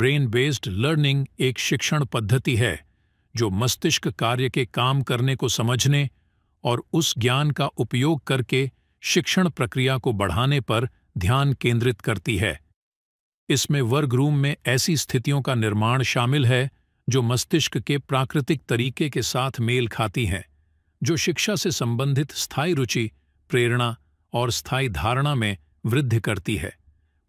brain based learning एक शिक्षण पद्धति है जो मस्तिष्क कार्य के काम करने को समझने और उस ज्ञान का उपयोग करके शिक्षण प्रक्रिया को बढ़ाने पर ध्यान केंद्रित करती है इसमें वर्ग रूम में ऐसी स्थितियों का निर्माण शामिल है जो मस्तिष्क के प्राकृतिक तरीके के साथ मेल खाती हैं जो शिक्षा से संबंधित स्थायी रुचि प्रेरणा और स्थायी धारणा में वृद्धि करती है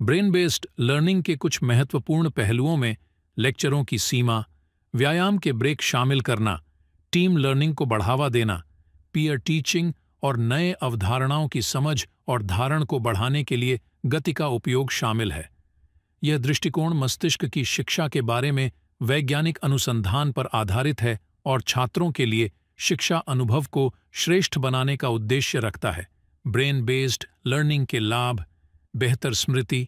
ब्रेन बेस्ड लर्निंग के कुछ महत्वपूर्ण पहलुओं में लेक्चरों की सीमा व्यायाम के ब्रेक शामिल करना टीम लर्निंग को बढ़ावा देना पीयर टीचिंग और नए अवधारणाओं की समझ और धारण को बढ़ाने के लिए गति का उपयोग शामिल है यह दृष्टिकोण मस्तिष्क की शिक्षा के बारे में वैज्ञानिक अनुसंधान पर आधारित है और छात्रों के लिए शिक्षा अनुभव को श्रेष्ठ बनाने का उद्देश्य रखता है ब्रेन बेस्ड लर्निंग के लाभ बेहतर स्मृति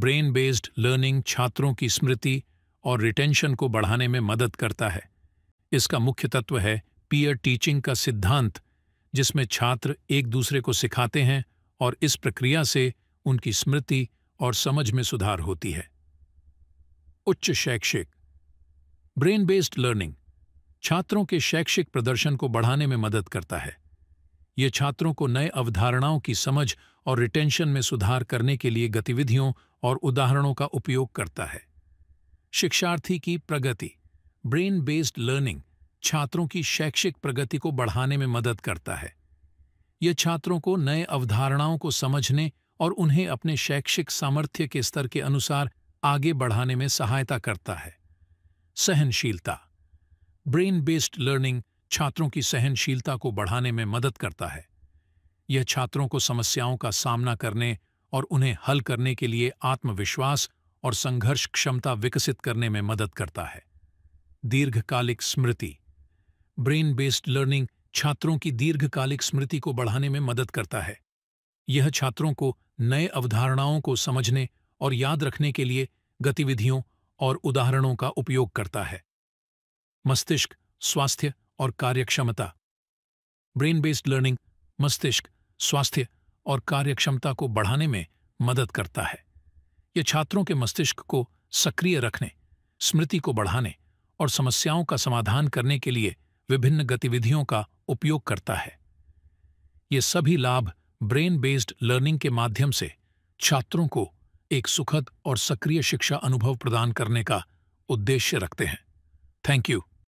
ब्रेन बेस्ड लर्निंग छात्रों की स्मृति और रिटेंशन को बढ़ाने में मदद करता है इसका मुख्य तत्व है पीयर टीचिंग का सिद्धांत जिसमें छात्र एक दूसरे को सिखाते हैं और इस प्रक्रिया से उनकी स्मृति और समझ में सुधार होती है उच्च शैक्षिक ब्रेन बेस्ड लर्निंग छात्रों के शैक्षिक प्रदर्शन को बढ़ाने में मदद करता है ये छात्रों को नए अवधारणाओं की समझ और रिटेंशन में सुधार करने के लिए गतिविधियों और उदाहरणों का उपयोग करता है शिक्षार्थी की प्रगति ब्रेन बेस्ड लर्निंग छात्रों की शैक्षिक प्रगति को बढ़ाने में मदद करता है यह छात्रों को नए अवधारणाओं को समझने और उन्हें अपने शैक्षिक सामर्थ्य के स्तर के अनुसार आगे बढ़ाने में सहायता करता है सहनशीलता ब्रेन बेस्ड लर्निंग छात्रों की सहनशीलता को बढ़ाने में मदद करता है यह छात्रों को समस्याओं का सामना करने और उन्हें हल करने के लिए आत्मविश्वास और संघर्ष क्षमता विकसित करने में मदद करता है दीर्घकालिक स्मृति ब्रेन बेस्ड लर्निंग छात्रों की दीर्घकालिक स्मृति को बढ़ाने में मदद करता है यह छात्रों को नए अवधारणाओं को समझने और याद रखने के लिए गतिविधियों और उदाहरणों का उपयोग करता है मस्तिष्क स्वास्थ्य और कार्यक्षमता ब्रेन बेस्ड लर्निंग मस्तिष्क स्वास्थ्य और कार्यक्षमता को बढ़ाने में मदद करता है यह छात्रों के मस्तिष्क को सक्रिय रखने स्मृति को बढ़ाने और समस्याओं का समाधान करने के लिए विभिन्न गतिविधियों का उपयोग करता है ये सभी लाभ ब्रेन बेस्ड लर्निंग के माध्यम से छात्रों को एक सुखद और सक्रिय शिक्षा अनुभव प्रदान करने का उद्देश्य रखते हैं थैंक यू